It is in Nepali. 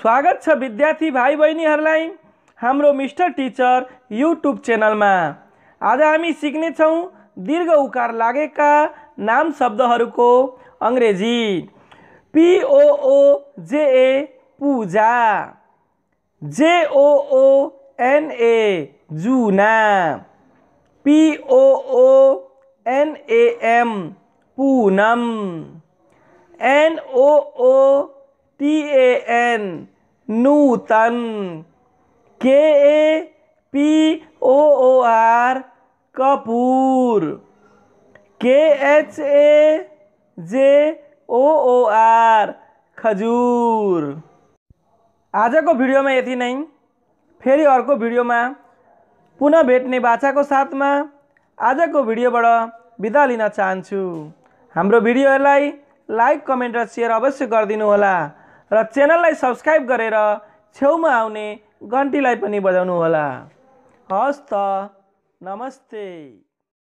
स्वागत है विद्यार्थी भाई बहनी हम मिस्टर टीचर यूट्यूब चैनल में आज हमी सीक्ने दीर्घ उकार लगे नाम शब्द शब्दहरूको अङ्ग्रेजी पिओओजेए पूजा जेओओएनए जुना पिओओएनएएम Poonam एनओओ T A N Nutan K A P O O R Kapoor K H A J O O R खजुर आजको भिडियोमा यति नै फेरि अर्को भिडियोमा पुनः भेट्ने बाछाको साथमा आजको भिडियोबाट बिदा लिन चाहन्छु हाम्रो भिडियोहरूलाई लाइक कमेन्ट र सेयर अवश्य गरिदिनुहोला र च्यानललाई सब्सक्राइब गरेर छेउमा आउने घन्टीलाई पनि बजाउनुहोला हस् त नमस्ते